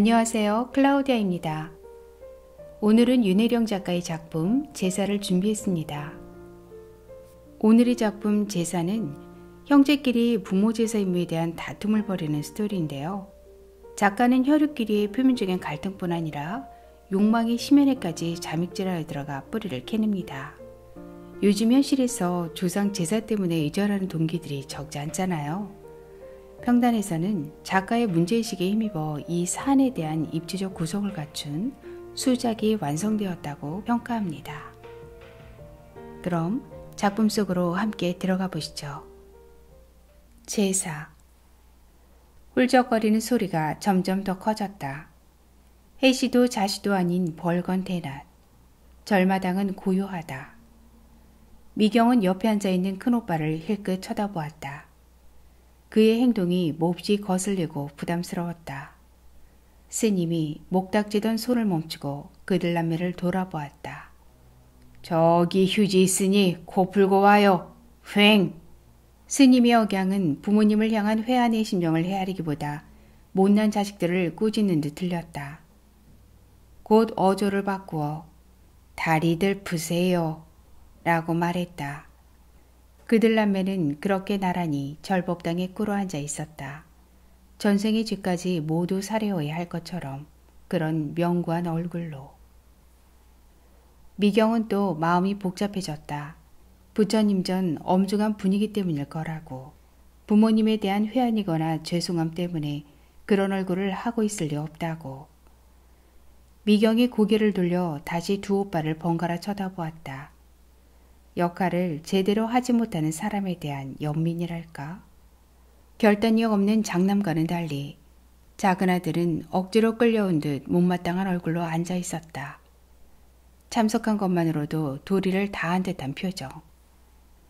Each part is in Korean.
안녕하세요. 클라우디아입니다. 오늘은 윤혜령 작가의 작품 제사를 준비했습니다. 오늘의 작품 제사는 형제끼리 부모 제사 임무에 대한 다툼을 벌이는 스토리인데요. 작가는 혈육끼리의 표면적인 갈등뿐 아니라 욕망이 심연에까지 자믹질하여 들어가 뿌리를 캐냅니다. 요즘 현실에서 조상 제사 때문에 의절하는 동기들이 적지 않잖아요. 평단에서는 작가의 문제의식에 힘입어 이 사안에 대한 입지적 구성을 갖춘 수작이 완성되었다고 평가합니다. 그럼 작품 속으로 함께 들어가 보시죠. 제사 훌적거리는 소리가 점점 더 커졌다. 해시도 자시도 아닌 벌건 대낮. 절마당은 고요하다. 미경은 옆에 앉아있는 큰오빠를 힐끗 쳐다보았다. 그의 행동이 몹시 거슬리고 부담스러웠다. 스님이 목닥지던 손을 멈추고 그들 남매를 돌아보았다. 저기 휴지 있으니 코 풀고 와요. 휑! 스님의 억양은 부모님을 향한 회한의 심정을 헤아리기보다 못난 자식들을 꾸짖는 듯 들렸다. 곧 어조를 바꾸어 다리들 푸세요 라고 말했다. 그들 남매는 그렇게 나란히 절법당에 꿇어앉아 있었다. 전생의 죄까지 모두 사려해야 할 것처럼 그런 명구한 얼굴로. 미경은 또 마음이 복잡해졌다. 부처님 전 엄중한 분위기 때문일 거라고. 부모님에 대한 회한이거나 죄송함 때문에 그런 얼굴을 하고 있을 리 없다고. 미경이 고개를 돌려 다시 두 오빠를 번갈아 쳐다보았다. 역할을 제대로 하지 못하는 사람에 대한 연민이랄까? 결단력 없는 장남과는 달리 작은 아들은 억지로 끌려온 듯 못마땅한 얼굴로 앉아 있었다. 참석한 것만으로도 도리를 다한 듯한 표정.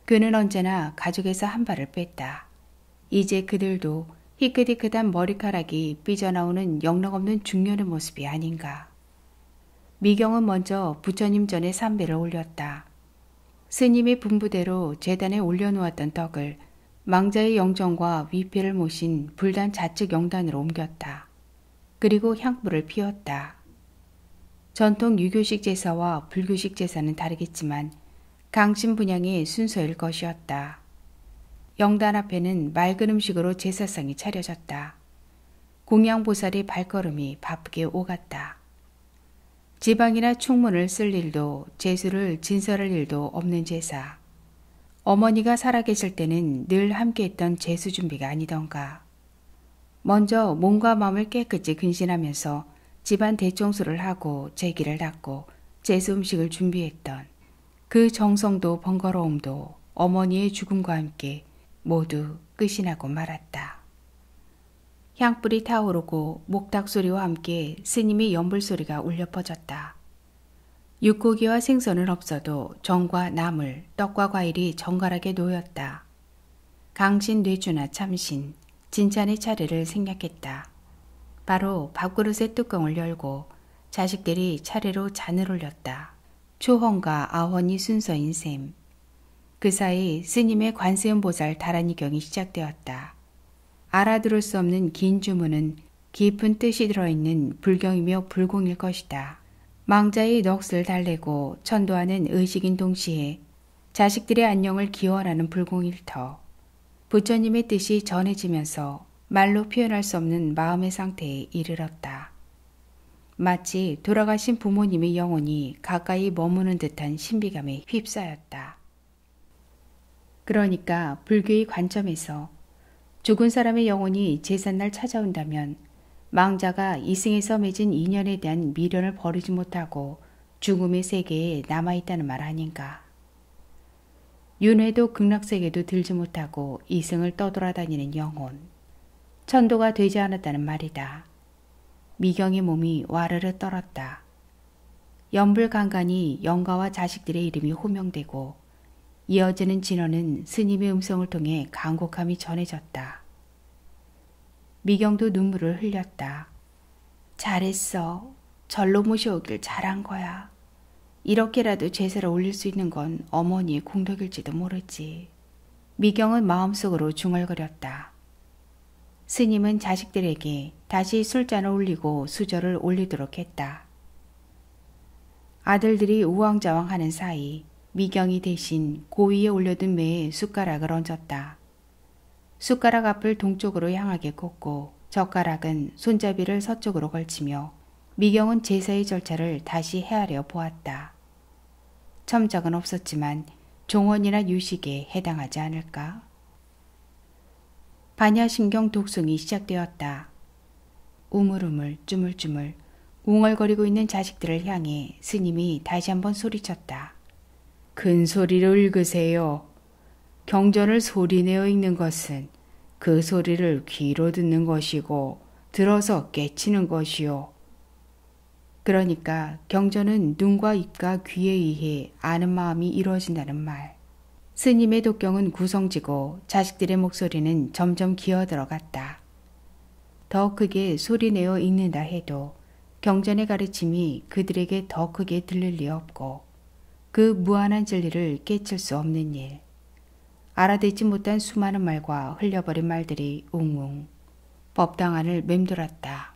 그는 언제나 가족에서한 발을 뺐다. 이제 그들도 희끗희끗한 머리카락이 삐져나오는 영락없는 중년의 모습이 아닌가. 미경은 먼저 부처님 전에 삼배를 올렸다. 스님이 분부대로 재단에 올려놓았던 떡을 망자의 영정과 위패를 모신 불단 좌측 영단으로 옮겼다. 그리고 향불을 피웠다. 전통 유교식 제사와 불교식 제사는 다르겠지만 강신 분양의 순서일 것이었다. 영단 앞에는 맑은 음식으로 제사상이 차려졌다. 공양보살의 발걸음이 바쁘게 오갔다. 지방이나 충문을쓸 일도 재수를 진설할 일도 없는 제사. 어머니가 살아계실 때는 늘 함께했던 재수 준비가 아니던가. 먼저 몸과 마음을 깨끗이 근신하면서 집안 대청소를 하고 제기를 닦고 재수 음식을 준비했던 그 정성도 번거로움도 어머니의 죽음과 함께 모두 끝이 나고 말았다. 향불이 타오르고 목탁 소리와 함께 스님의 연불 소리가 울려 퍼졌다. 육고기와 생선은 없어도 정과 나물, 떡과 과일이 정갈하게 놓였다. 강신 뇌주나 참신, 진찬의 차례를 생략했다. 바로 밥그릇의 뚜껑을 열고 자식들이 차례로 잔을 올렸다. 초헌과 아헌이 순서인 셈. 그 사이 스님의 관세음보살 다란이경이 시작되었다. 알아들을 수 없는 긴 주문은 깊은 뜻이 들어있는 불경이며 불공일 것이다. 망자의 넋을 달래고 천도하는 의식인 동시에 자식들의 안녕을 기원하는 불공일터. 부처님의 뜻이 전해지면서 말로 표현할 수 없는 마음의 상태에 이르렀다. 마치 돌아가신 부모님의 영혼이 가까이 머무는 듯한 신비감에 휩싸였다. 그러니까 불교의 관점에서 죽은 사람의 영혼이 제삿날 찾아온다면 망자가 이승에서 맺은 인연에 대한 미련을 버리지 못하고 죽음의 세계에 남아있다는 말 아닌가. 윤회도 극락세계도 들지 못하고 이승을 떠돌아다니는 영혼. 천도가 되지 않았다는 말이다. 미경의 몸이 와르르 떨었다. 연불간간이 영가와 자식들의 이름이 호명되고 이어지는 진언은 스님의 음성을 통해 강곡함이 전해졌다. 미경도 눈물을 흘렸다. 잘했어. 절로 모셔오길 잘한 거야. 이렇게라도 제사를 올릴 수 있는 건 어머니의 공덕일지도 모르지. 미경은 마음속으로 중얼거렸다. 스님은 자식들에게 다시 술잔을 올리고 수저를 올리도록 했다. 아들들이 우왕좌왕하는 사이 미경이 대신 고위에 올려둔 매에 숟가락을 얹었다. 숟가락 앞을 동쪽으로 향하게 꽂고 젓가락은 손잡이를 서쪽으로 걸치며 미경은 제사의 절차를 다시 헤아려 보았다. 첨작은 없었지만 종원이나 유식에 해당하지 않을까? 반야신경 독송이 시작되었다. 우물우물 쭈물쭈물 웅얼거리고 있는 자식들을 향해 스님이 다시 한번 소리쳤다. 큰 소리로 읽으세요. 경전을 소리내어 읽는 것은 그 소리를 귀로 듣는 것이고 들어서 깨치는 것이요. 그러니까 경전은 눈과 입과 귀에 의해 아는 마음이 이루어진다는 말. 스님의 독경은 구성지고 자식들의 목소리는 점점 기어 들어갔다. 더 크게 소리내어 읽는다 해도 경전의 가르침이 그들에게 더 크게 들릴 리 없고 그 무한한 진리를 깨칠 수 없는 일. 알아듣지 못한 수많은 말과 흘려버린 말들이 웅웅 법당 안을 맴돌았다.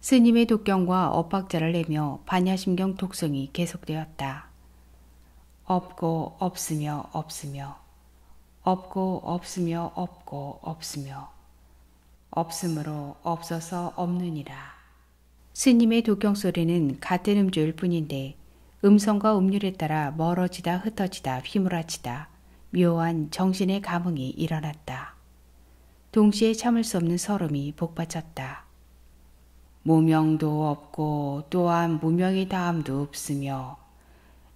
스님의 독경과 엇박자를 내며 반야심경 독성이 계속되었다. 없고 없으며 없으며 없고 없으며 없고 없으며 없으므로 없어서 없느니라. 스님의 독경 소리는 같은 음주일 뿐인데 음성과 음률에 따라 멀어지다 흩어지다 휘몰아치다 묘한 정신의 감흥이 일어났다. 동시에 참을 수 없는 설움이 복받쳤다. 무명도 없고 또한 무명의 다음도 없으며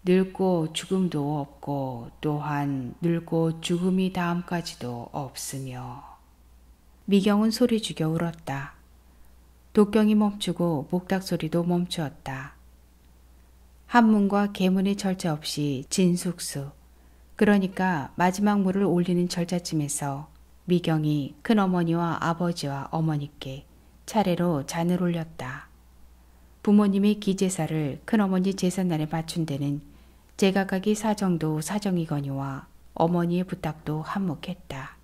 늙고 죽음도 없고 또한 늙고 죽음이 다음까지도 없으며 미경은 소리 죽여 울었다. 독경이 멈추고 목닥 소리도 멈추었다. 한문과 계문의 절제 없이 진숙수 그러니까 마지막 물을 올리는 절차쯤에서 미경이 큰어머니와 아버지와 어머니께 차례로 잔을 올렸다. 부모님의 기제사를 큰어머니 제삿날에 맞춘 데는 제각각의 사정도 사정이거니와 어머니의 부탁도 한몫했다.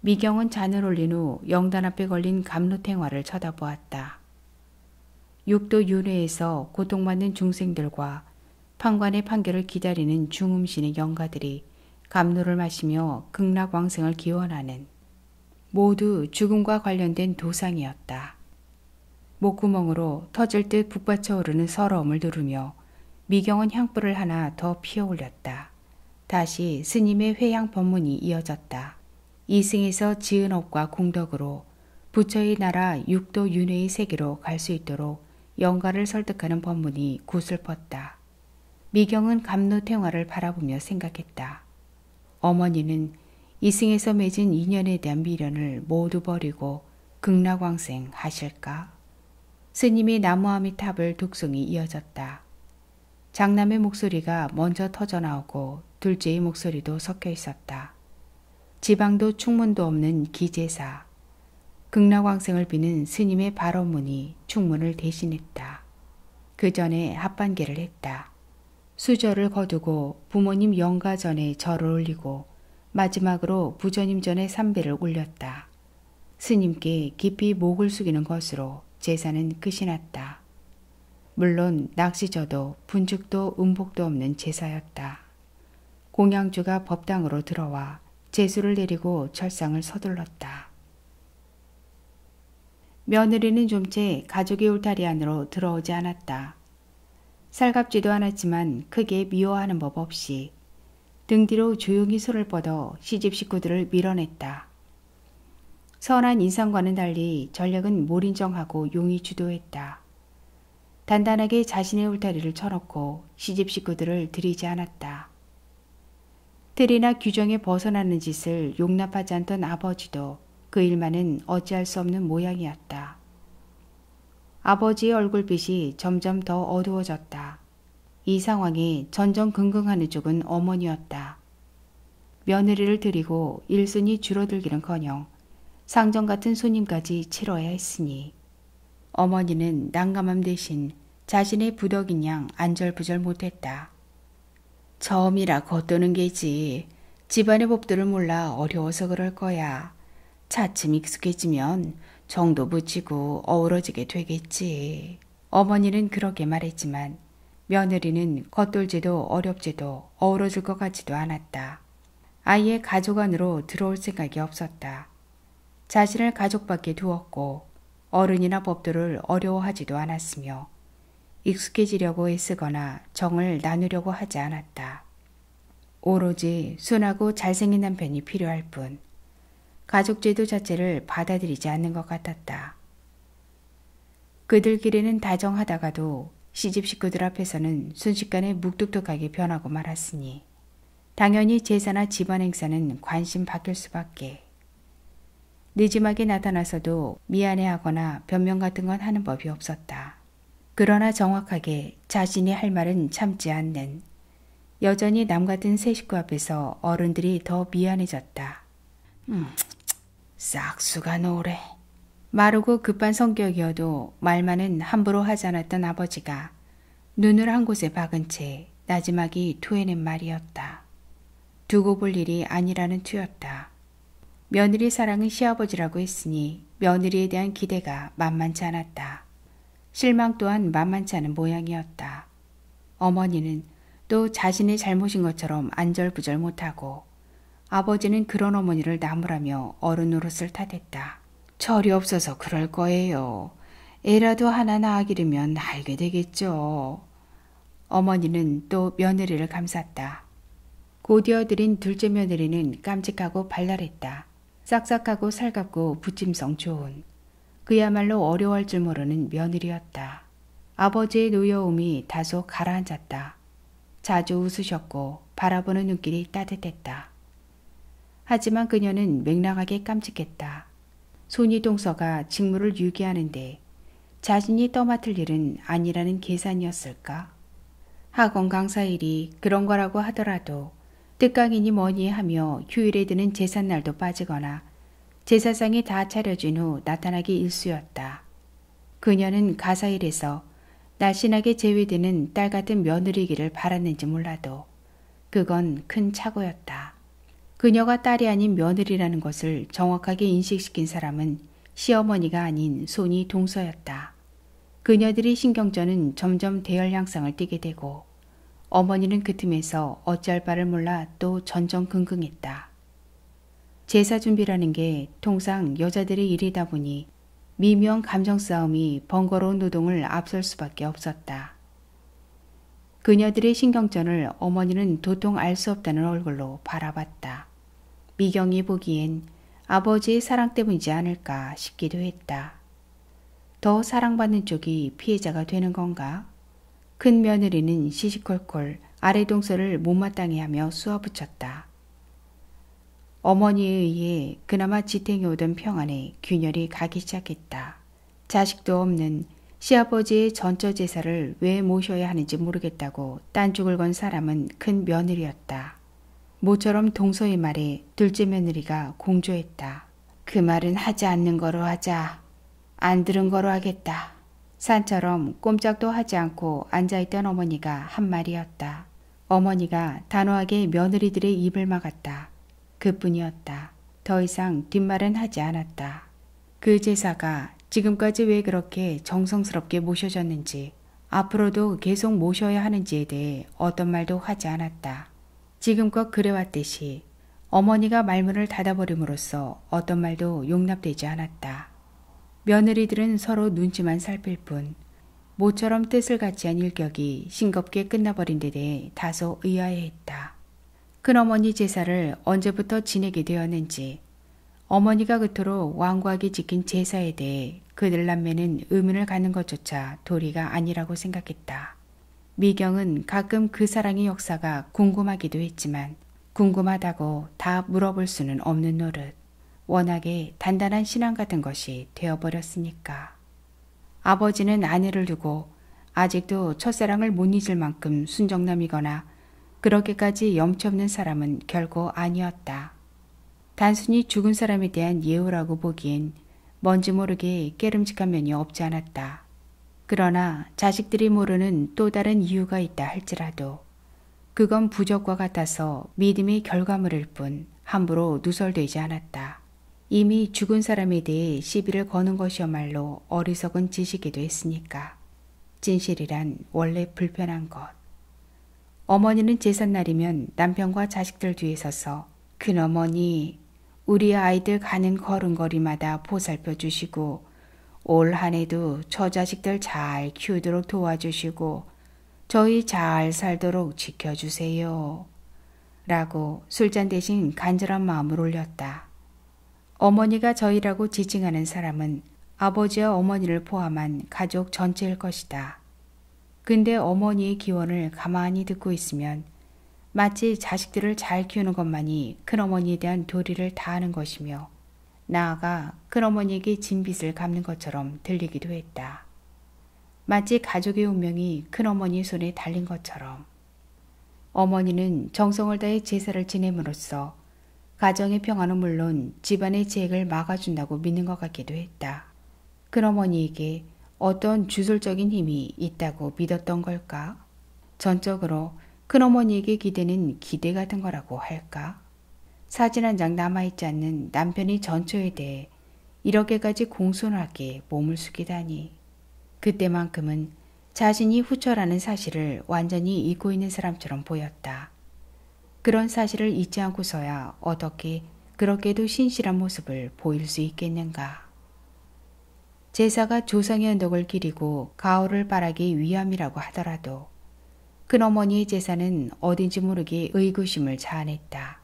미경은 잔을 올린 후 영단 앞에 걸린 감로탱화를 쳐다보았다. 육도 윤회에서 고통받는 중생들과 판관의 판결을 기다리는 중음신의 영가들이 감로를 마시며 극락왕생을 기원하는 모두 죽음과 관련된 도상이었다. 목구멍으로 터질 듯 북받쳐 오르는 서러움을 누르며 미경은 향불을 하나 더 피어올렸다. 다시 스님의 회향 법문이 이어졌다. 이승에서 지은 업과 공덕으로 부처의 나라 육도 윤회의 세계로 갈 수 있도록 영가를 설득하는 법문이 고슬펐다. 미경은 감로태화를 바라보며 생각했다. 어머니는 이승에서 맺은 인연에 대한 미련을 모두 버리고 극락왕생 하실까? 스님이 나무아미 탑을 독송이 이어졌다. 장남의 목소리가 먼저 터져나오고 둘째의 목소리도 섞여 있었다. 지방도 충문도 없는 기제사 극락왕생을 비는 스님의 발언문이 충문을 대신했다. 그 전에 합반계를 했다. 수저를 거두고 부모님 영가 전에 절을 올리고 마지막으로 부처님 전에 삼배를 올렸다. 스님께 깊이 목을 숙이는 것으로 제사는 끝이 났다. 물론 낚시저도 분죽도 음복도 없는 제사였다. 공양주가 법당으로 들어와 제수를 내리고 철상을 서둘렀다. 며느리는 좀 채 가족의 울타리 안으로 들어오지 않았다. 살갑지도 않았지만 크게 미워하는 법 없이 등 뒤로 조용히 손을 뻗어 시집 식구들을 밀어냈다. 선한 인상과는 달리 전략은 몰인정하고 용이 주도했다. 단단하게 자신의 울타리를 쳐놓고 시집 식구들을 들이지 않았다. 틀이나 규정에 벗어나는 짓을 용납하지 않던 아버지도 그 일만은 어찌할 수 없는 모양이었다. 아버지의 얼굴빛이 점점 더 어두워졌다. 이 상황이 전전긍긍하는 쪽은 어머니였다. 며느리를 들리고 일순이 줄어들기는커녕 상점 같은 손님까지 치러야 했으니 어머니는 난감함 대신 자신의 부덕인 양 안절부절 못했다. 처음이라 겉도는 게지 집안의 법들을 몰라 어려워서 그럴 거야. 차츰 익숙해지면 정도 붙이고 어우러지게 되겠지. 어머니는 그렇게 말했지만 며느리는 겉돌지도 어렵지도 어우러질 것 같지도 않았다. 아예 가족 안으로 들어올 생각이 없었다. 자신을 가족밖에 두었고 어른이나 법도를 어려워하지도 않았으며 익숙해지려고 애쓰거나 정을 나누려고 하지 않았다. 오로지 순하고 잘생긴 남편이 필요할 뿐 가족제도 자체를 받아들이지 않는 것 같았다. 그들끼리는 다정하다가도 시집 식구들 앞에서는 순식간에 묵뚝뚝하게 변하고 말았으니 당연히 제사나 집안 행사는 관심 바뀔 수밖에. 늦지막에 나타나서도 미안해하거나 변명 같은 건 하는 법이 없었다. 그러나 정확하게 자신이 할 말은 참지 않는 여전히 남 같은 새 식구 앞에서 어른들이 더 미안해졌다. 음, 싹수가 노래. 마르고 급한 성격이어도 말만은 함부로 하지 않았던 아버지가 눈을 한 곳에 박은 채 나지막이 토해낸 말이었다. 두고 볼 일이 아니라는 투였다. 며느리 사랑은 시아버지라고 했으니 며느리에 대한 기대가 만만치 않았다. 실망 또한 만만치 않은 모양이었다. 어머니는 또 자신의 잘못인 것처럼 안절부절 못하고 아버지는 그런 어머니를 나무라며 어른 노릇을 탓했다. 철이 없어서 그럴 거예요. 애라도 하나 낳아 기르면 알게 되겠죠. 어머니는 또 며느리를 감쌌다. 곧이어들인 둘째 며느리는 깜찍하고 발랄했다. 싹싹하고 살갑고 붙임성 좋은. 그야말로 어려워할 줄 모르는 며느리였다. 아버지의 노여움이 다소 가라앉았다. 자주 웃으셨고 바라보는 눈길이 따뜻했다. 하지만 그녀는 맥락하게 깜찍했다. 손이동서가 직무를 유기하는데 자신이 떠맡을 일은 아니라는 계산이었을까? 학원 강사 일이 그런 거라고 하더라도 특강이니 뭐니 하며 휴일에 드는 제삿날도 빠지거나 제사상이 다 차려진 후 나타나기 일쑤였다. 그녀는 가사일에서 날씬하게 제외되는 딸 같은 며느리기를 바랐는지 몰라도 그건 큰 착오였다. 그녀가 딸이 아닌 며느리라는 것을 정확하게 인식시킨 사람은 시어머니가 아닌 손이 동서였다. 그녀들의 신경전은 점점 대열 양상을 띠게 되고 어머니는 그 틈에서 어찌할 바를 몰라 또 전전긍긍했다. 제사 준비라는 게 통상 여자들의 일이다 보니 미묘한 감정 싸움이 번거로운 노동을 앞설 수밖에 없었다. 그녀들의 신경전을 어머니는 도통 알 수 없다는 얼굴로 바라봤다. 미경이 보기엔 아버지의 사랑 때문이지 않을까 싶기도 했다. 더 사랑받는 쪽이 피해자가 되는 건가? 큰 며느리는 시시콜콜 아래 동서를 못마땅해 하며 쏘아붙였다. 어머니에 의해 그나마 지탱해 오던 평안에 균열이 가기 시작했다. 자식도 없는 시아버지의 전처 제사를 왜 모셔야 하는지 모르겠다고 딴죽을 건 사람은 큰 며느리였다. 모처럼 동서의 말에 둘째 며느리가 공조했다. 그 말은 하지 않는 거로 하자. 안 들은 거로 하겠다. 산처럼 꼼짝도 하지 않고 앉아있던 어머니가 한 말이었다. 어머니가 단호하게 며느리들의 입을 막았다. 그뿐이었다. 더 이상 뒷말은 하지 않았다. 그 제사가 지금까지 왜 그렇게 정성스럽게 모셔졌는지 앞으로도 계속 모셔야 하는지에 대해 어떤 말도 하지 않았다. 지금껏 그래왔듯이 어머니가 말문을 닫아버림으로써 어떤 말도 용납되지 않았다. 며느리들은 서로 눈치만 살필 뿐 모처럼 뜻을 같이 한 일격이 싱겁게 끝나버린 데 대해 다소 의아해했다. 큰어머니 제사를 언제부터 지내게 되었는지 어머니가 그토록 완고하게 지킨 제사에 대해 그들 남매는 의문을 갖는 것조차 도리가 아니라고 생각했다. 미경은 가끔 그 사랑의 역사가 궁금하기도 했지만 궁금하다고 다 물어볼 수는 없는 노릇. 워낙에 단단한 신앙 같은 것이 되어버렸으니까. 아버지는 아내를 두고 아직도 첫사랑을 못 잊을 만큼 순정남이거나 그렇게까지 염치없는 사람은 결코 아니었다. 단순히 죽은 사람에 대한 예우라고 보기엔 뭔지 모르게 깨름직한 면이 없지 않았다. 그러나 자식들이 모르는 또 다른 이유가 있다 할지라도 그건 부적과 같아서 믿음이 결과물일 뿐 함부로 누설되지 않았다. 이미 죽은 사람에 대해 시비를 거는 것이야말로 어리석은 짓이기도 했으니까. 진실이란 원래 불편한 것. 어머니는 제삿날이면 남편과 자식들 뒤에 서서 큰어머니, 우리 아이들 가는 걸음걸이마다 보살펴 주시고 올 한해도 저자식들잘 키우도록 도와주시고 저희 잘 살도록 지켜주세요. 라고 술잔 대신 간절한 마음을 올렸다. 어머니가 저희라고 지칭하는 사람은 아버지와 어머니를 포함한 가족 전체일 것이다. 근데 어머니의 기원을 가만히 듣고 있으면 마치 자식들을 잘 키우는 것만이 큰어머니에 대한 도리를 다하는 것이며 나아가 큰어머니에게 진빚을 갚는 것처럼 들리기도 했다. 마치 가족의 운명이 큰어머니 손에 달린 것처럼. 어머니는 정성을 다해 제사를 지냄으로써 가정의 평화는 물론 집안의 재액을 막아준다고 믿는 것 같기도 했다. 큰어머니에게 어떤 주술적인 힘이 있다고 믿었던 걸까? 전적으로 큰어머니에게 기대는 기대 같은 거라고 할까? 사진 한 장 남아있지 않는 남편이 전처에 대해 이렇게까지 공손하게 몸을 숙이다니. 그때만큼은 자신이 후처라는 사실을 완전히 잊고 있는 사람처럼 보였다. 그런 사실을 잊지 않고서야 어떻게 그렇게도 신실한 모습을 보일 수 있겠는가. 제사가 조상의 언덕을 기리고 가오를 바라기 위함이라고 하더라도 큰어머니의 제사는 어딘지 모르게 의구심을 자아냈다.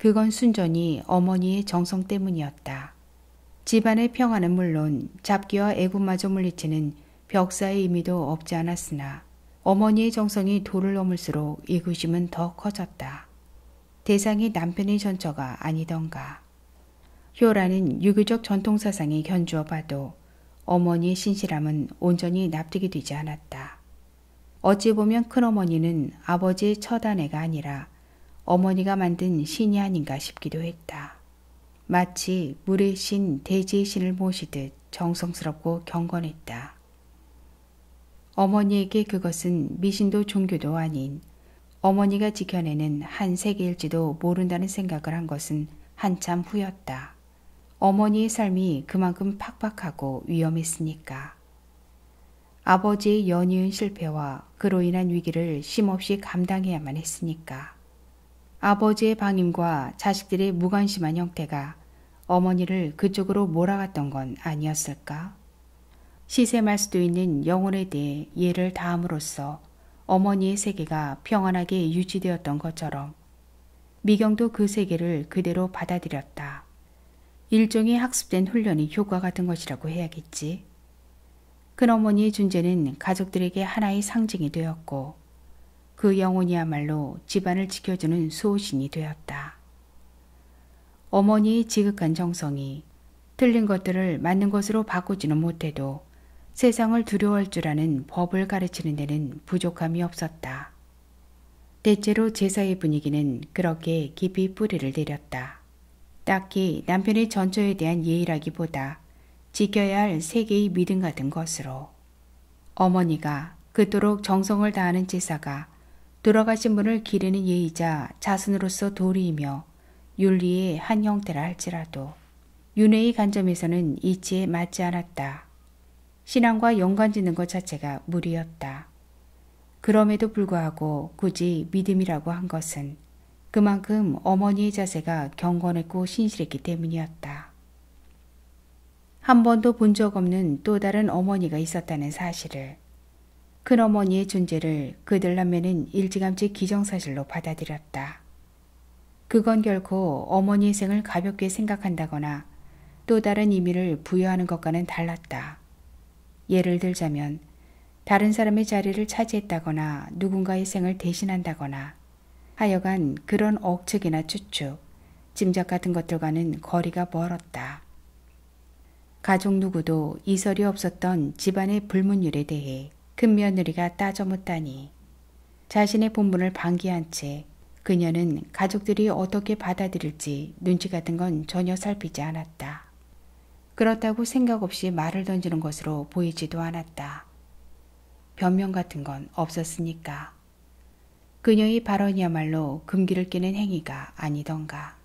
그건 순전히 어머니의 정성 때문이었다. 집안의 평화는 물론 잡귀와 애군마저 물리치는 벽사의 의미도 없지 않았으나 어머니의 정성이 도를 넘을수록 이구심은더 커졌다. 대상이 남편의 전처가 아니던가. 효라는 유교적 전통사상에 견주어 봐도 어머니의 신실함은 온전히 납득이 되지 않았다. 어찌 보면 큰어머니는 아버지의 첫 아내가 아니라 어머니가 만든 신이 아닌가 싶기도 했다. 마치 물의 신, 대지의 신을 모시듯 정성스럽고 경건했다. 어머니에게 그것은 미신도 종교도 아닌 어머니가 지켜내는 한 세계일지도 모른다는 생각을 한 것은 한참 후였다. 어머니의 삶이 그만큼 팍팍하고 위험했으니까. 아버지의 연이은 실패와 그로 인한 위기를 심없이 감당해야만 했으니까. 아버지의 방임과 자식들의 무관심한 형태가 어머니를 그쪽으로 몰아갔던 건 아니었을까? 시샘할 수도 있는 영혼에 대해 예를 담함으로써 어머니의 세계가 평안하게 유지되었던 것처럼 미경도 그 세계를 그대로 받아들였다. 일종의 학습된 훈련이 효과 같은 것이라고 해야겠지. 큰어머니의 존재는 가족들에게 하나의 상징이 되었고 그 영혼이야말로 집안을 지켜주는 수호신이 되었다. 어머니의 지극한 정성이 틀린 것들을 맞는 것으로 바꾸지는 못해도 세상을 두려워할 줄 아는 법을 가르치는 데는 부족함이 없었다. 대체로 제사의 분위기는 그렇게 깊이 뿌리를 내렸다. 딱히 남편의 전처에 대한 예의라기보다 지켜야 할 세계의 믿음 같은 것으로. 어머니가 그토록 정성을 다하는 제사가 돌아가신 분을 기리는 예의자 자손으로서 도리이며 윤리의 한 형태라 할지라도 윤회의 관점에서는 이치에 맞지 않았다. 신앙과 연관짓는 것 자체가 무리였다. 그럼에도 불구하고 굳이 믿음이라고 한 것은 그만큼 어머니의 자세가 경건했고 신실했기 때문이었다. 한 번도 본 적 없는 또 다른 어머니가 있었다는 사실을 큰 어머니의 존재를 그들 남매는 일찌감치 기정사실로 받아들였다. 그건 결코 어머니의 생을 가볍게 생각한다거나 또 다른 의미를 부여하는 것과는 달랐다. 예를 들자면 다른 사람의 자리를 차지했다거나 누군가의 생을 대신한다거나 하여간 그런 억측이나 추측, 짐작 같은 것들과는 거리가 멀었다. 가족 누구도 이설이 없었던 집안의 불문율에 대해 큰며느리가 따져 묻다니 자신의 본분을 방기한 채 그녀는 가족들이 어떻게 받아들일지 눈치 같은 건 전혀 살피지 않았다. 그렇다고 생각 없이 말을 던지는 것으로 보이지도 않았다. 변명 같은 건 없었으니까. 그녀의 발언이야말로 금기를 끼는 행위가 아니던가.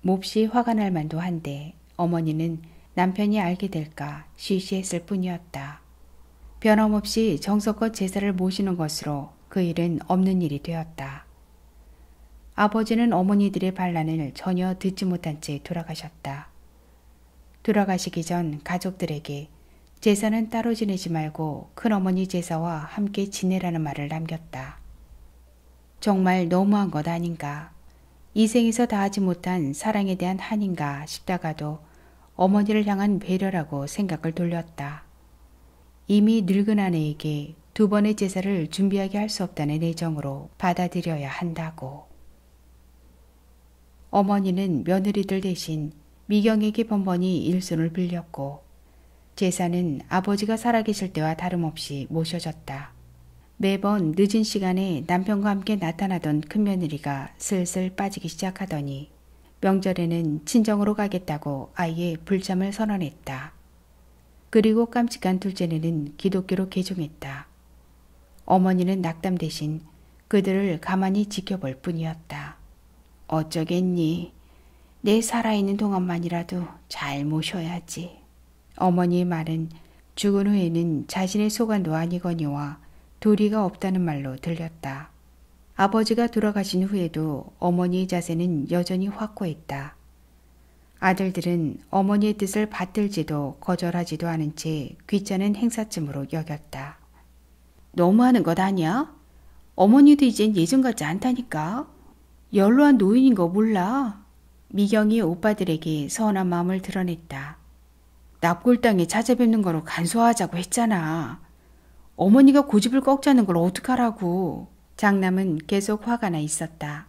몹시 화가 날 만도 한데 어머니는 남편이 알게 될까 시시했을 뿐이었다. 변함없이 정석껏 제사를 모시는 것으로 그 일은 없는 일이 되었다. 아버지는 어머니들의 반란을 전혀 듣지 못한 채 돌아가셨다. 돌아가시기 전 가족들에게 제사는 따로 지내지 말고 큰어머니 제사와 함께 지내라는 말을 남겼다. 정말 너무한 것 아닌가. 이생에서 다하지 못한 사랑에 대한 한인가 싶다가도 어머니를 향한 배려라고 생각을 돌렸다. 이미 늙은 아내에게 두 번의 제사를 준비하게 할 수 없다는 애정으로 받아들여야 한다고. 어머니는 며느리들 대신 미경에게 번번이 일손을 빌렸고 제사는 아버지가 살아계실 때와 다름없이 모셔졌다. 매번 늦은 시간에 남편과 함께 나타나던 큰며느리가 슬슬 빠지기 시작하더니 명절에는 친정으로 가겠다고 아예 불참을 선언했다. 그리고 깜찍한 둘째는 기독교로 개종했다. 어머니는 낙담 대신 그들을 가만히 지켜볼 뿐이었다. 어쩌겠니? 내 살아있는 동안만이라도 잘 모셔야지. 어머니의 말은 죽은 후에는 자신의 소가 도아니거니와 도리가 없다는 말로 들렸다. 아버지가 돌아가신 후에도 어머니의 자세는 여전히 확고했다. 아들들은 어머니의 뜻을 받들지도 거절하지도 않은채 귀찮은 행사쯤으로 여겼다. 너무하는 것 아니야? 어머니도 이젠 예전 같지 않다니까. 연로한 노인인 거 몰라. 미경이 오빠들에게 서운한 마음을 드러냈다. 납골당에 찾아뵙는 거로 간소화하자고 했잖아. 어머니가 고집을 꺾자는 걸 어떡하라고. 장남은 계속 화가 나 있었다.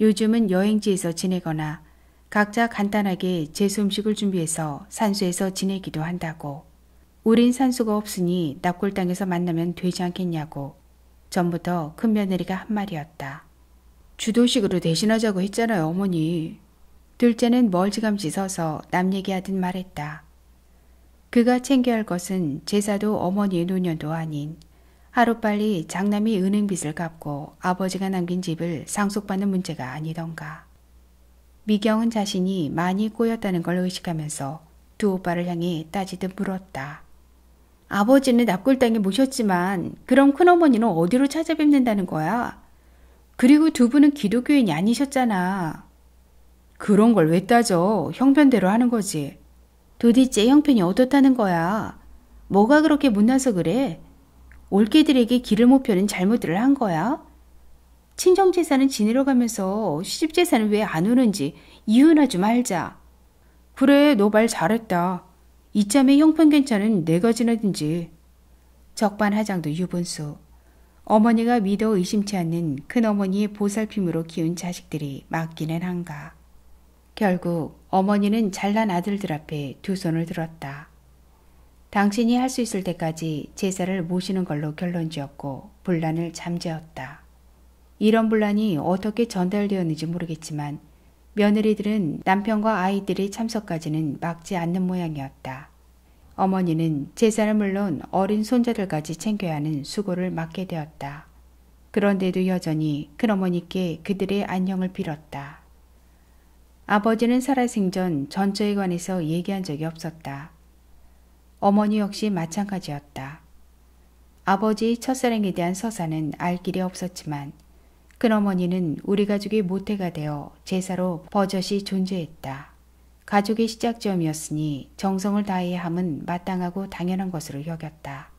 요즘은 여행지에서 지내거나 각자 간단하게 제수 음식을 준비해서 산소에서 지내기도 한다고. 우린 산소가 없으니 납골당에서 만나면 되지 않겠냐고. 전부터 큰 며느리가 한 말이었다. 주도식으로 대신하자고 했잖아요, 어머니. 둘째는 멀지감치 서서 남 얘기하듯 말했다. 그가 챙겨야 할 것은 제사도 어머니의 노년도 아닌 하루빨리 장남이 은행빚을 갚고 아버지가 남긴 집을 상속받는 문제가 아니던가. 미경은 자신이 많이 꼬였다는 걸 의식하면서 두 오빠를 향해 따지듯 물었다. 아버지는 납골당에 모셨지만 그럼 큰어머니는 어디로 찾아뵙는다는 거야? 그리고 두 분은 기독교인이 아니셨잖아. 그런 걸 왜 따져? 형편대로 하는 거지. 도대체 형편이 어떻다는 거야? 뭐가 그렇게 못나서 그래? 올케들에게 길을 못 펴는 잘못들을 한 거야? 친정 제사는 지내러 가면서 시집 제사는 왜 안 오는지 이유나 좀 알자. 그래, 너 말 잘했다. 이참에 형편 괜찮은 내가 지내든지. 적반하장도 유분수. 어머니가 믿어 의심치 않는 큰어머니의 보살핌으로 키운 자식들이 맞기는 한가. 결국 어머니는 잘난 아들들 앞에 두 손을 들었다. 당신이 할 수 있을 때까지 제사를 모시는 걸로 결론 지었고 분란을 잠재웠다. 이런 분란이 어떻게 전달되었는지 모르겠지만 며느리들은 남편과 아이들의 참석까지는 막지 않는 모양이었다. 어머니는 제사를 물론 어린 손자들까지 챙겨야 하는 수고를 맡게 되었다. 그런데도 여전히 큰어머니께 그들의 안녕을 빌었다. 아버지는 살아생전 전처에 관해서 얘기한 적이 없었다. 어머니 역시 마찬가지였다. 아버지의 첫사랑에 대한 서사는 알 길이 없었지만 큰 어머니는 우리 가족의 모태가 되어 제사로 버젓이 존재했다. 가족의 시작점이었으니 정성을 다해 야 함은 마땅하고 당연한 것으로 여겼다.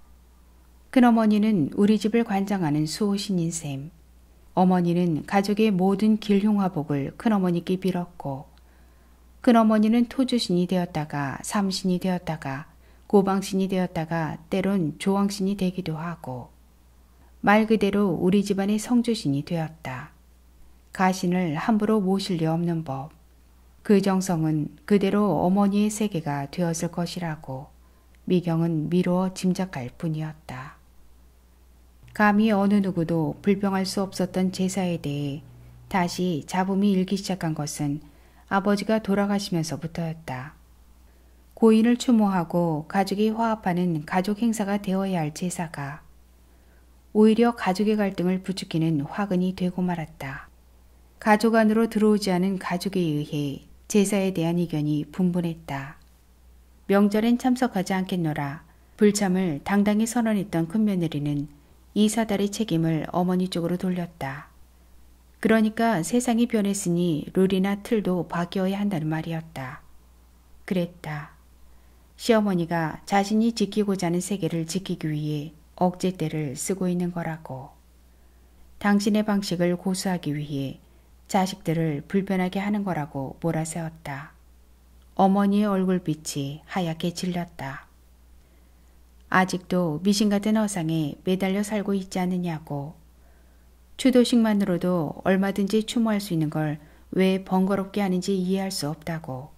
큰어머니는 우리 집을 관장하는 수호신인 셈. 어머니는 가족의 모든 길흉화복을 큰어머니께 빌었고 큰어머니는 토주신이 되었다가 삼신이 되었다가 고방신이 되었다가 때론 조왕신이 되기도 하고 말 그대로 우리 집안의 성주신이 되었다. 가신을 함부로 모실 리 없는 법. 그 정성은 그대로 어머니의 세계가 되었을 것이라고 미경은 미루어 짐작할 뿐이었다. 감히 어느 누구도 불평할 수 없었던 제사에 대해 다시 잡음이 일기 시작한 것은 아버지가 돌아가시면서부터였다. 고인을 추모하고 가족이 화합하는 가족 행사가 되어야 할 제사가 오히려 가족의 갈등을 부추기는 화근이 되고 말았다. 가족 안으로 들어오지 않은 가족에 의해 제사에 대한 의견이 분분했다. 명절엔 참석하지 않겠노라 불참을 당당히 선언했던 큰며느리는 이 사달의 책임을 어머니 쪽으로 돌렸다. 그러니까 세상이 변했으니 룰이나 틀도 바뀌어야 한다는 말이었다. 그랬다. 시어머니가 자신이 지키고자 하는 세계를 지키기 위해 억제대를 쓰고 있는 거라고. 당신의 방식을 고수하기 위해 자식들을 불편하게 하는 거라고 몰아세웠다. 어머니의 얼굴빛이 하얗게 질렸다. 아직도 미신 같은 어상에 매달려 살고 있지 않느냐고. 추도식만으로도 얼마든지 추모할 수 있는 걸 왜 번거롭게 하는지 이해할 수 없다고.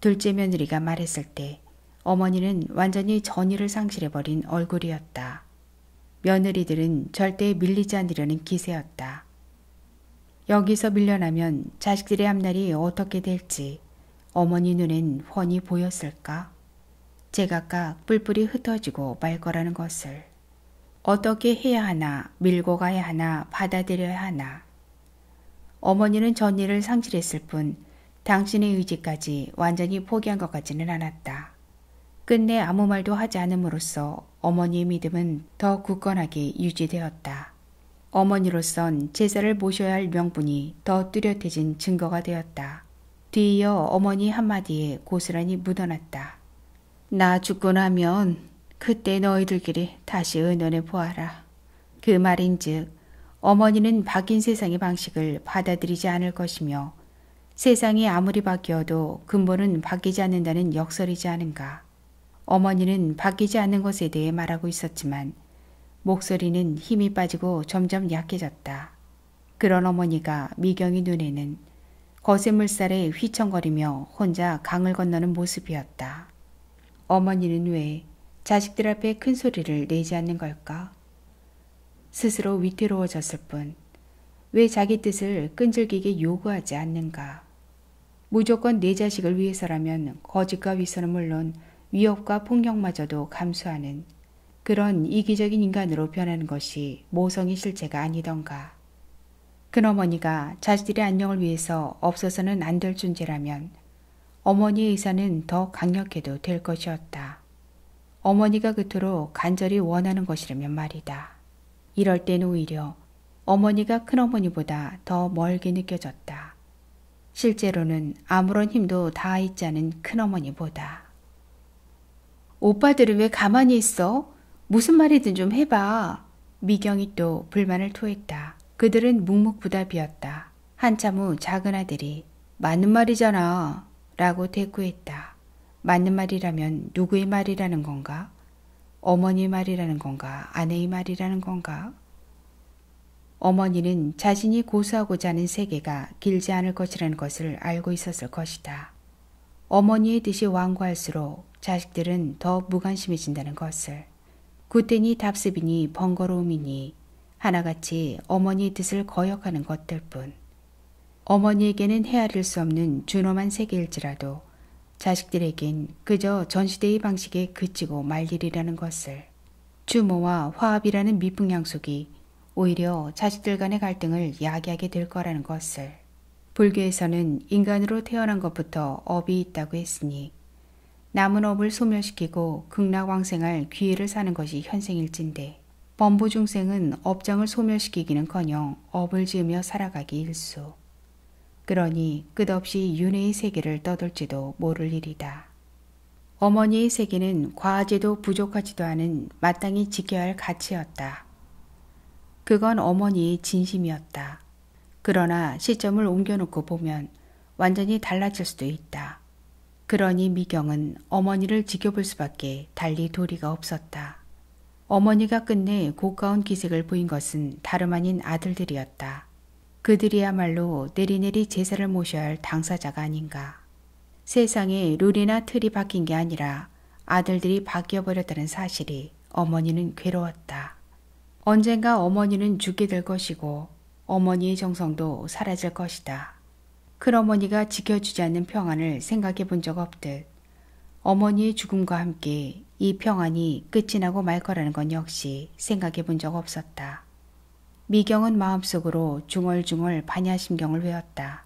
둘째 며느리가 말했을 때 어머니는 완전히 전의를 상실해버린 얼굴이었다. 며느리들은 절대 밀리지 않으려는 기세였다. 여기서 밀려나면 자식들의 앞날이 어떻게 될지 어머니 눈엔 훤히 보였을까? 제각각 뿔뿔이 흩어지고 말 거라는 것을. 어떻게 해야 하나, 밀고 가야 하나, 받아들여야 하나. 어머니는 전의를 상실했을 뿐 당신의 의지까지 완전히 포기한 것 같지는 않았다. 끝내 아무 말도 하지 않음으로써 어머니의 믿음은 더 굳건하게 유지되었다. 어머니로선 제사를 모셔야 할 명분이 더 뚜렷해진 증거가 되었다. 뒤이어 어머니 한마디에 고스란히 묻어났다. 나 죽고 나면 그때 너희들끼리 다시 의논해 보아라. 그 말인즉 어머니는 바뀐 세상의 방식을 받아들이지 않을 것이며 세상이 아무리 바뀌어도 근본은 바뀌지 않는다는 역설이지 않은가. 어머니는 바뀌지 않는 것에 대해 말하고 있었지만 목소리는 힘이 빠지고 점점 약해졌다. 그런 어머니가 미경이 눈에는 거센물살에 휘청거리며 혼자 강을 건너는 모습이었다. 어머니는 왜 자식들 앞에 큰 소리를 내지 않는 걸까? 스스로 위태로워졌을 뿐, 왜 자기 뜻을 끈질기게 요구하지 않는가? 무조건 내 자식을 위해서라면 거짓과 위선은 물론 위협과 폭력마저도 감수하는 그런 이기적인 인간으로 변하는 것이 모성의 실체가 아니던가. 큰어머니가 자식들의 안녕을 위해서 없어서는 안 될 존재라면 어머니의 의사는 더 강력해도 될 것이었다. 어머니가 그토록 간절히 원하는 것이라면 말이다. 이럴 때는 오히려 어머니가 큰어머니보다 더 멀게 느껴졌다. 실제로는 아무런 힘도 다 있지 않은 큰어머니보다. 오빠들은 왜 가만히 있어? 무슨 말이든 좀 해봐. 미경이 또 불만을 토했다. 그들은 묵묵부답이었다. 한참 후 작은 아들이 맞는 말이잖아 라고 대꾸했다. 맞는 말이라면 누구의 말이라는 건가? 어머니의 말이라는 건가? 아내의 말이라는 건가? 어머니는 자신이 고수하고자 하는 세계가 길지 않을 것이라는 것을 알고 있었을 것이다. 어머니의 뜻이 완고할수록 자식들은 더 무관심해진다는 것을. 구태니 답습이니 번거로움이니 하나같이 어머니의 뜻을 거역하는 것들 뿐. 어머니에게는 헤아릴 수 없는 준엄한 세계일지라도 자식들에겐 그저 전시대의 방식에 그치고 말 일이라는 것을. 주모와 화합이라는 미풍양 속이 오히려 자식들 간의 갈등을 야기하게 될 거라는 것을. 불교에서는 인간으로 태어난 것부터 업이 있다고 했으니 남은 업을 소멸시키고 극락왕생할 기회를 사는 것이 현생일진데 범부중생은 업장을 소멸시키기는커녕 업을 지으며 살아가기 일수. 그러니 끝없이 윤회의 세계를 떠돌지도 모를 일이다. 어머니의 세계는 과하지도 부족하지도 않은 마땅히 지켜야 할 가치였다. 그건 어머니의 진심이었다. 그러나 시점을 옮겨놓고 보면 완전히 달라질 수도 있다. 그러니 미경은 어머니를 지켜볼 수밖에 달리 도리가 없었다. 어머니가 끝내 고가운 기색을 보인 것은 다름 아닌 아들들이었다. 그들이야말로 내리내리 제사를 모셔야 할 당사자가 아닌가. 세상에 룰이나 틀이 바뀐 게 아니라 아들들이 바뀌어버렸다는 사실이 어머니는 괴로웠다. 언젠가 어머니는 죽게 될 것이고 어머니의 정성도 사라질 것이다. 큰어머니가 지켜주지 않는 평안을 생각해 본 적 없듯 어머니의 죽음과 함께 이 평안이 끝이 나고 말 거라는 건 역시 생각해 본 적 없었다. 미경은 마음속으로 중얼중얼 반야심경을 외웠다.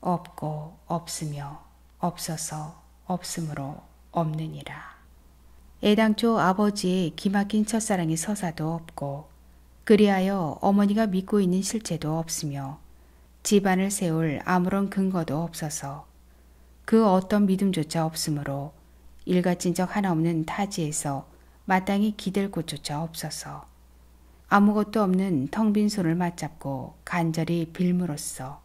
없고 없으며 없어서 없으므로 없느니라. 애당초 아버지의 기막힌 첫사랑의 서사도 없고 그리하여 어머니가 믿고 있는 실체도 없으며 집안을 세울 아무런 근거도 없어서 그 어떤 믿음조차 없으므로 일가친 척 하나 없는 타지에서 마땅히 기댈 곳조차 없어서 아무것도 없는 텅 빈 손을 맞잡고 간절히 빌므로써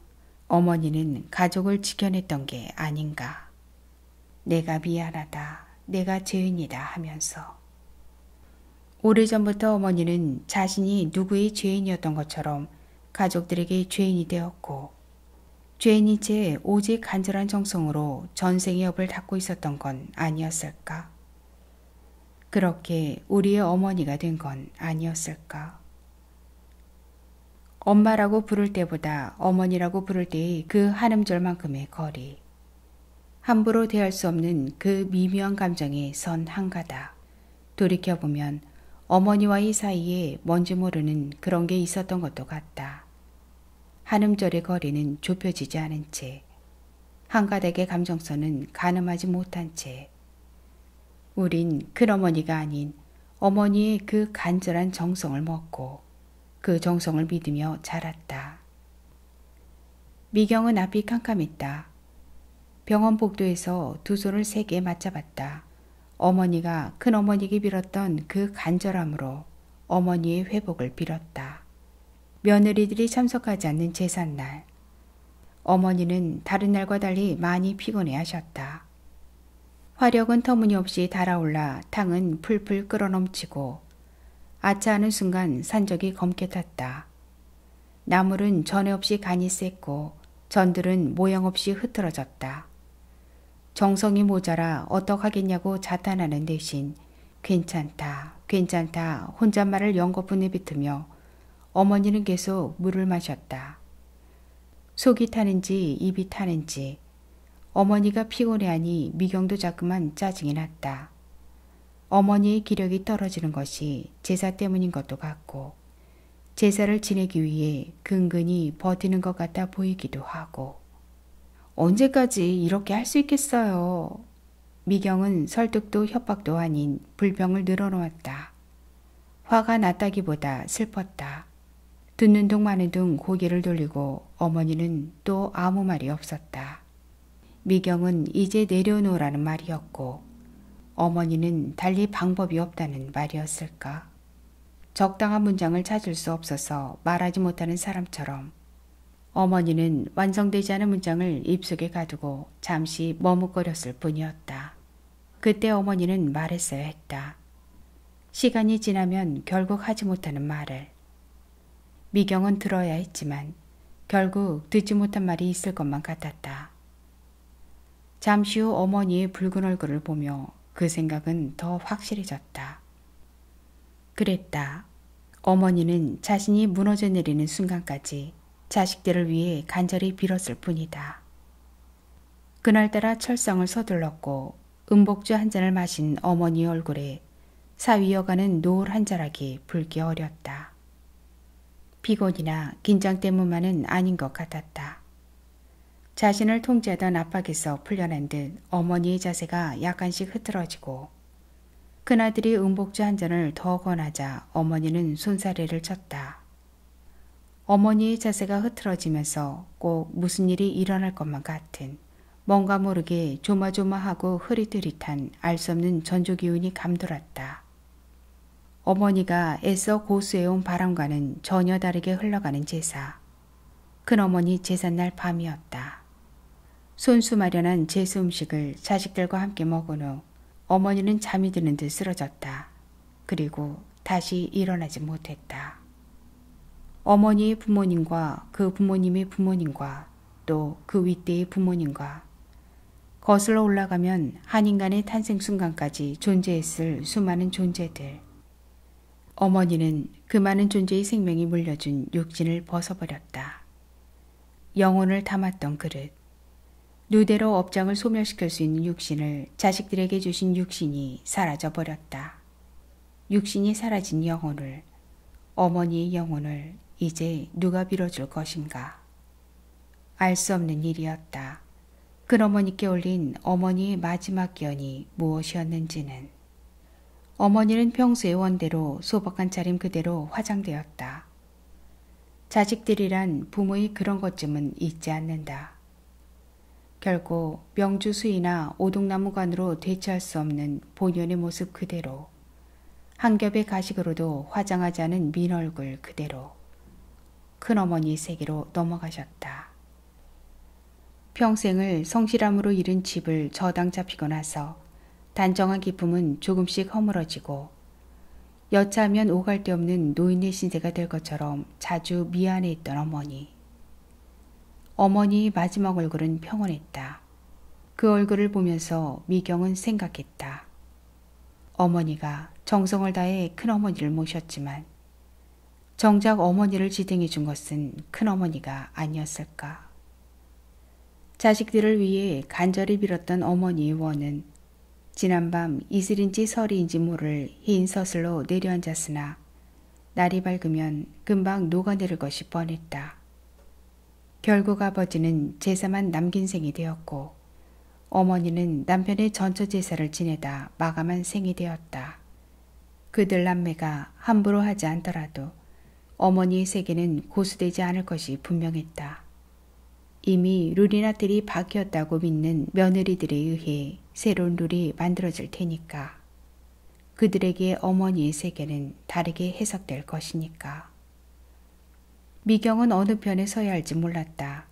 어머니는 가족을 지켜냈던 게 아닌가. 내가 미안하다. 내가 죄인이다 하면서 오래전부터 어머니는 자신이 누구의 죄인이었던 것처럼 가족들에게 죄인이 되었고 죄인이채 오직 간절한 정성으로 전생의 업을 닦고 있었던 건 아니었을까? 그렇게 우리의 어머니가 된 건 아니었을까? 엄마라고 부를 때보다 어머니라고 부를 때의 그 한음절만큼의 거리. 함부로 대할 수 없는 그 미묘한 감정의 선 한가다. 돌이켜보면 어머니와이 사이에 뭔지 모르는 그런 게 있었던 것도 같다. 한음절의 거리는 좁혀지지 않은 채, 한가닥의 감정선은 가늠하지 못한 채, 우린 큰어머니가 아닌 어머니의 그 간절한 정성을 먹고 그 정성을 믿으며 자랐다. 미경은 앞이 캄캄했다. 병원 복도에서 두 손을 세게 맞잡았다. 어머니가 큰어머니에게 빌었던 그 간절함으로 어머니의 회복을 빌었다. 며느리들이 참석하지 않는 제삿날. 어머니는 다른 날과 달리 많이 피곤해 하셨다. 화력은 터무니없이 달아올라 탕은 풀풀 끓어넘치고 아차하는 순간 산적이 검게 탔다. 나물은 전에 없이 간이 셌고 전들은 모양 없이 흐트러졌다. 정성이 모자라 어떡하겠냐고 자탄하는 대신 괜찮다, 괜찮다 혼잣말을 연거푸이 비트며 어머니는 계속 물을 마셨다. 속이 타는지 입이 타는지 어머니가 피곤해하니 미경도 자꾸만 짜증이 났다. 어머니의 기력이 떨어지는 것이 제사 때문인 것도 같고 제사를 지내기 위해 근근히 버티는 것 같아 보이기도 하고 언제까지 이렇게 할 수 있겠어요. 미경은 설득도 협박도 아닌 불평을 늘어놓았다. 화가 났다기보다 슬펐다. 듣는 둥 마는 둥 고개를 돌리고 어머니는 또 아무 말이 없었다. 미경은 이제 내려놓으라는 말이었고 어머니는 달리 방법이 없다는 말이었을까. 적당한 문장을 찾을 수 없어서 말하지 못하는 사람처럼 어머니는 완성되지 않은 문장을 입속에 가두고 잠시 머뭇거렸을 뿐이었다. 그때 어머니는 말했어야 했다. 시간이 지나면 결국 하지 못하는 말을. 미경은 들어야 했지만 결국 듣지 못한 말이 있을 것만 같았다. 잠시 후 어머니의 붉은 얼굴을 보며 그 생각은 더 확실해졌다. 그랬다. 어머니는 자신이 무너져 내리는 순간까지 자식들을 위해 간절히 빌었을 뿐이다. 그날따라 철성을 서둘렀고 음복주 한 잔을 마신 어머니 얼굴에 사위여가는 노을 한 자락이 붉게 어렸다. 피곤이나 긴장 때문만은 아닌 것 같았다. 자신을 통제하던 압박에서 풀려난 듯 어머니의 자세가 약간씩 흐트러지고 그아들이 음복주 한 잔을 더 권하자 어머니는 손사래를 쳤다. 어머니의 자세가 흐트러지면서 꼭 무슨 일이 일어날 것만 같은 뭔가 모르게 조마조마하고 흐릿흐릿한 알 수 없는 전조기운이 감돌았다. 어머니가 애써 고수해온 바람과는 전혀 다르게 흘러가는 제사. 큰어머니 제삿날 밤이었다. 손수 마련한 제수 음식을 자식들과 함께 먹은 후 어머니는 잠이 드는 듯 쓰러졌다. 그리고 다시 일어나지 못했다. 어머니의 부모님과 그 부모님의 부모님과 또 그 윗대의 부모님과 거슬러 올라가면 한인간의 탄생 순간까지 존재했을 수많은 존재들. 어머니는 그 많은 존재의 생명이 물려준 육진을 벗어버렸다. 영혼을 담았던 그릇. 누대로 업장을 소멸시킬 수 있는 육신을 자식들에게 주신 육신이 사라져 버렸다. 육신이 사라진 영혼을, 어머니의 영혼을 이제 누가 빌어줄 것인가? 알 수 없는 일이었다. 그 어머니께 올린 어머니의 마지막 견이 무엇이었는지는 어머니는 평소의 원대로 소박한 차림 그대로 화장되었다. 자식들이란 부모의 그런 것쯤은 잊지 않는다. 결국 명주수이나 오동나무관으로 대체할 수 없는 본연의 모습 그대로 한 겹의 가식으로도 화장하지 않은 민 얼굴 그대로 큰어머니의 세계로 넘어가셨다. 평생을 성실함으로 잃은 집을 저당 잡히고 나서 단정한 기쁨은 조금씩 허물어지고 여차하면 오갈 데 없는 노인의 신세가 될 것처럼 자주 미안해했던 어머니. 어머니의 마지막 얼굴은 평온했다. 그 얼굴을 보면서 미경은 생각했다. 어머니가 정성을 다해 큰어머니를 모셨지만 정작 어머니를 지탱해준 것은 큰어머니가 아니었을까. 자식들을 위해 간절히 빌었던 어머니의 원은 지난밤 이슬인지 설이인지 모를 흰 서슬로 내려앉았으나 날이 밝으면 금방 녹아내릴 것이 뻔했다. 결국 아버지는 제사만 남긴 생이 되었고 어머니는 남편의 전처 제사를 지내다 마감한 생이 되었다. 그들 남매가 함부로 하지 않더라도 어머니의 세계는 고수되지 않을 것이 분명했다. 이미 룰이나 들이 바뀌었다고 믿는 며느리들에 의해 새로운 룰이 만들어질 테니까. 그들에게 어머니의 세계는 다르게 해석될 것이니까. 미경은 어느 편에 서야 할지 몰랐다.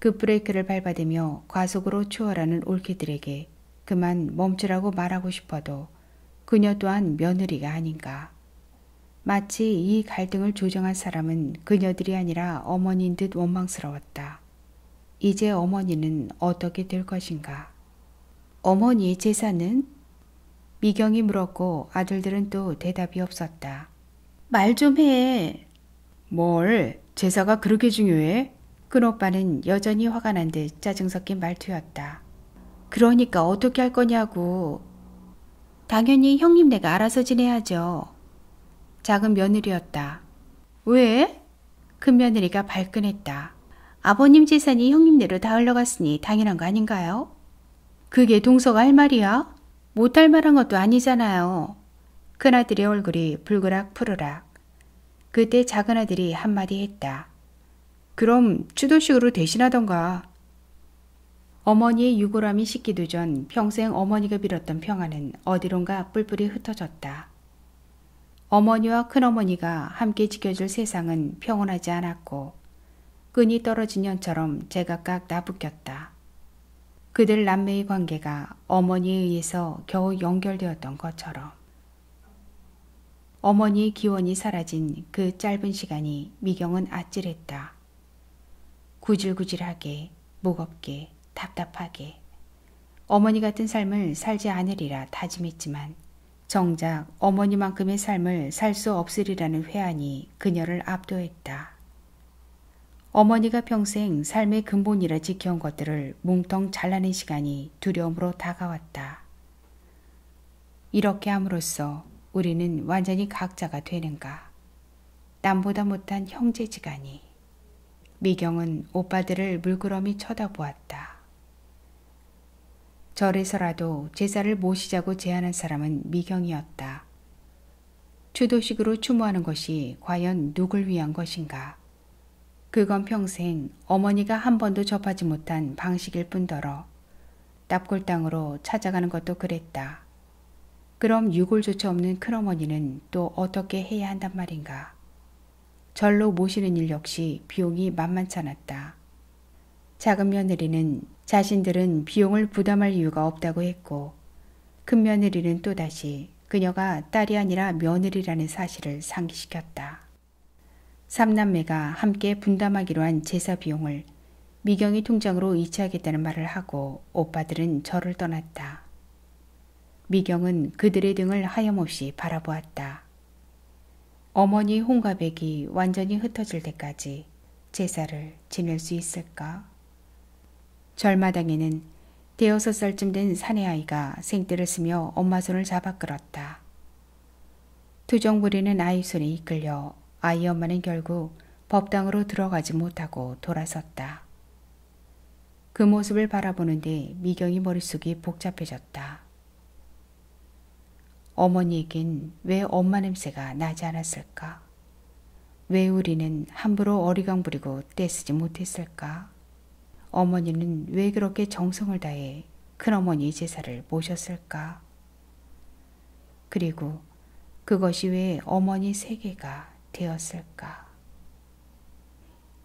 그 브레이크를 밟아대며 과속으로 추월하는 올키들에게 그만 멈추라고 말하고 싶어도 그녀 또한 며느리가 아닌가. 마치 이 갈등을 조정한 사람은 그녀들이 아니라 어머니인 듯 원망스러웠다. 이제 어머니는 어떻게 될 것인가? 어머니의 재산은? 미경이 물었고 아들들은 또 대답이 없었다. 말 좀 해. 뭘? 제사가 그렇게 중요해? 큰오빠는 여전히 화가 난 듯 짜증 섞인 말투였다. 그러니까 어떻게 할 거냐고. 당연히 형님네가 알아서 지내야죠. 작은 며느리였다. 왜? 큰 그 며느리가 발끈했다. 아버님 재산이 형님네로 다 흘러갔으니 당연한 거 아닌가요? 그게 동서가 할 말이야? 못할 말한 것도 아니잖아요. 큰아들의 얼굴이 붉으락 푸르락. 그때 작은아들이 한마디 했다. 그럼 추도식으로 대신하던가. 어머니의 유골함이 식기도 전 평생 어머니가 빌었던 평화는 어디론가 뿔뿔이 흩어졌다. 어머니와 큰어머니가 함께 지켜줄 세상은 평온하지 않았고 끈이 떨어진 년처럼 제각각 나붙꼈다 그들 남매의 관계가 어머니에 의해서 겨우 연결되었던 것처럼. 어머니의 기원이 사라진 그 짧은 시간이 미경은 아찔했다. 구질구질하게, 무겁게, 답답하게. 어머니 같은 삶을 살지 않으리라 다짐했지만 정작 어머니만큼의 삶을 살 수 없으리라는 회한이 그녀를 압도했다. 어머니가 평생 삶의 근본이라 지켜온 것들을 뭉텅 잘라낸 시간이 두려움으로 다가왔다. 이렇게 함으로써 우리는 완전히 각자가 되는가. 남보다 못한 형제지간이. 미경은 오빠들을 물끄러미 쳐다보았다. 절에서라도 제사를 모시자고 제안한 사람은 미경이었다. 주도식으로 추모하는 것이 과연 누굴 위한 것인가? 그건 평생 어머니가 한 번도 접하지 못한 방식일 뿐더러 납골당으로 찾아가는 것도 그랬다. 그럼 유골조차 없는 큰어머니는 또 어떻게 해야 한단 말인가? 절로 모시는 일 역시 비용이 만만찮았다. 작은 며느리는 자신들은 비용을 부담할 이유가 없다고 했고 큰며느리는 또다시 그녀가 딸이 아니라 며느리라는 사실을 상기시켰다. 삼남매가 함께 분담하기로 한 제사 비용을 미경이 통장으로 이체하겠다는 말을 하고 오빠들은 저를 떠났다. 미경은 그들의 등을 하염없이 바라보았다. 어머니 홍가백이 완전히 흩어질 때까지 제사를 지낼 수 있을까? 절마당에는 대여섯 살쯤 된 사내아이가 생떼를 쓰며 엄마 손을 잡아 끌었다. 투정 부리는 아이 손에 이끌려 아이 엄마는 결국 법당으로 들어가지 못하고 돌아섰다. 그 모습을 바라보는데 미경이 머릿속이 복잡해졌다. 어머니에겐 왜 엄마 냄새가 나지 않았을까? 왜 우리는 함부로 어리광 부리고 떼쓰지 못했을까? 어머니는 왜 그렇게 정성을 다해 큰어머니 제사를 모셨을까? 그리고 그것이 왜 어머니 세계가 되었을까?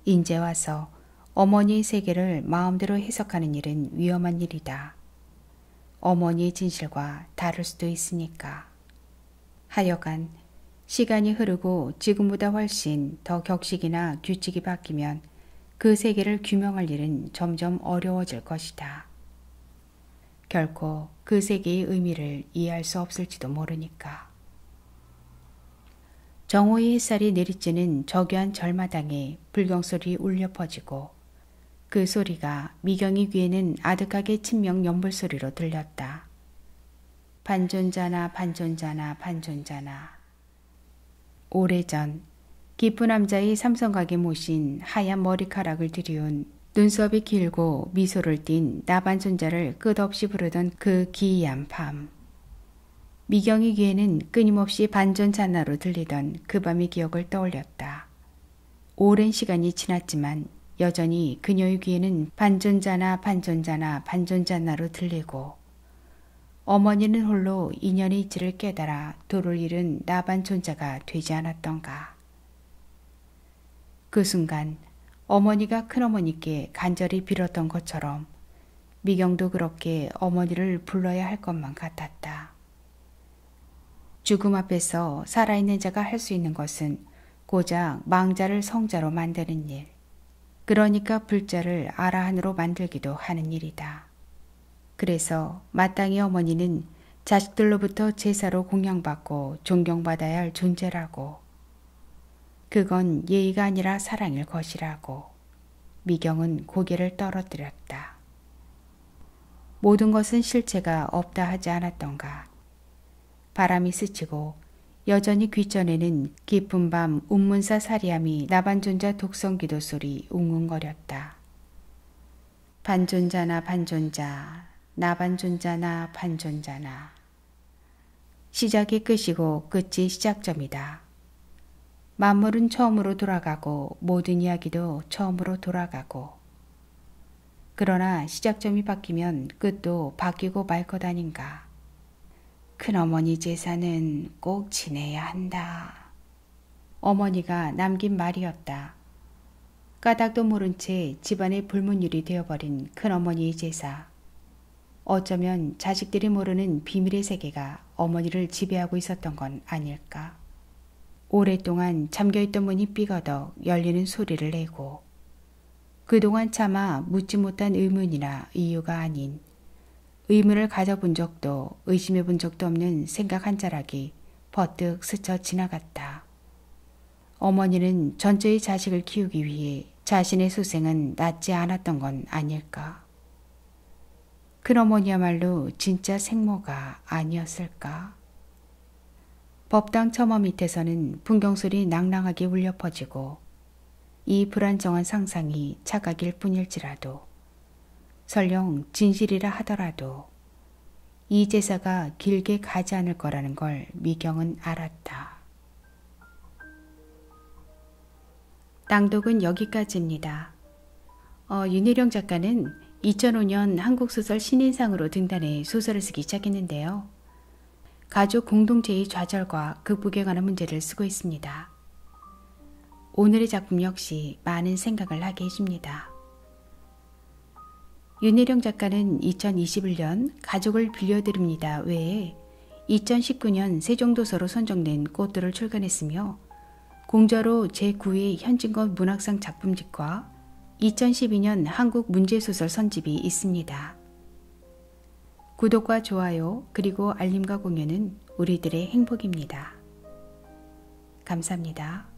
인제 와서 어머니 세계를 마음대로 해석하는 일은 위험한 일이다. 어머니의 진실과 다를 수도 있으니까. 하여간 시간이 흐르고 지금보다 훨씬 더 격식이나 규칙이 바뀌면 그 세계를 규명할 일은 점점 어려워질 것이다. 결코 그 세계의 의미를 이해할 수 없을지도 모르니까. 정오의 햇살이 내리쬐는 저교한 절마당에 불경소리 울려 퍼지고 그 소리가 미경이 귀에는 아득하게 친명 연불소리로 들렸다. 반존자나 반존자나 반존자나 오래전 기쁜 남자의 삼성각에 모신 하얀 머리카락을 들이운 눈썹이 길고 미소를 띤 나반 손자를 끝없이 부르던 그 기이한 밤. 미경이 귀에는 끊임없이 반전 잔나로 들리던 그 밤의 기억을 떠올렸다. 오랜 시간이 지났지만 여전히 그녀의 귀에는 반전자나 반전자나 반전자나로 들리고 어머니는 홀로 인연의 이치를 깨달아 도를 잃은 나반존자가 되지 않았던가. 그 순간 어머니가 큰어머니께 간절히 빌었던 것처럼 미경도 그렇게 어머니를 불러야 할 것만 같았다. 죽음 앞에서 살아있는 자가 할 수 있는 것은 고작 망자를 성자로 만드는 일, 그러니까 불자를 아라한으로 만들기도 하는 일이다. 그래서 마땅히 어머니는 자식들로부터 제사로 공양받고 존경받아야 할 존재라고 그건 예의가 아니라 사랑일 것이라고 미경은 고개를 떨어뜨렸다. 모든 것은 실체가 없다 하지 않았던가. 바람이 스치고 여전히 귀전에는 깊은 밤 운문사 사리함이 나반존자 독성기도 소리 웅웅거렸다. 반존자나 반존자, 나반존자나 반존자나. 시작이 끝이고 끝이 시작점이다. 만물은 처음으로 돌아가고 모든 이야기도 처음으로 돌아가고 그러나 시작점이 바뀌면 끝도 바뀌고 말 것 아닌가. 큰어머니 제사는 꼭 지내야 한다. 어머니가 남긴 말이었다. 까닭도 모른 채 집안의 불문율이 되어버린 큰어머니의 제사. 어쩌면 자식들이 모르는 비밀의 세계가 어머니를 지배하고 있었던 건 아닐까. 오랫동안 잠겨있던 문이 삐거덕 열리는 소리를 내고 그동안 차마 묻지 못한 의문이나 이유가 아닌 의문을 가져본 적도 의심해 본 적도 없는 생각 한 자락이 버뜩 스쳐 지나갔다. 어머니는 전처의 자식을 키우기 위해 자신의 소생은 낫지 않았던 건 아닐까. 큰어머니야말로 진짜 생모가 아니었을까. 법당 처머 밑에서는 풍경술이 낭랑하게 울려 퍼지고 이 불안정한 상상이 착각일 뿐일지라도 설령 진실이라 하더라도 이 제사가 길게 가지 않을 거라는 걸 미경은 알았다. 낭독은 여기까지입니다. 어, 윤혜령 작가는 2005년 한국소설 신인상으로 등단해 소설을 쓰기 시작했는데요. 가족 공동체의 좌절과 극복에 관한 문제를 쓰고 있습니다. 오늘의 작품 역시 많은 생각을 하게 해줍니다. 윤혜령 작가는 2021년 가족을 빌려드립니다 외에 2019년 세종도서로 선정된 꽃들을 출간했으며 공저로 제9회 현진건 문학상 작품집과 2012년 한국 문제소설 선집이 있습니다. 구독과 좋아요, 그리고 알림과 공유는 우리들의 행복입니다. 감사합니다.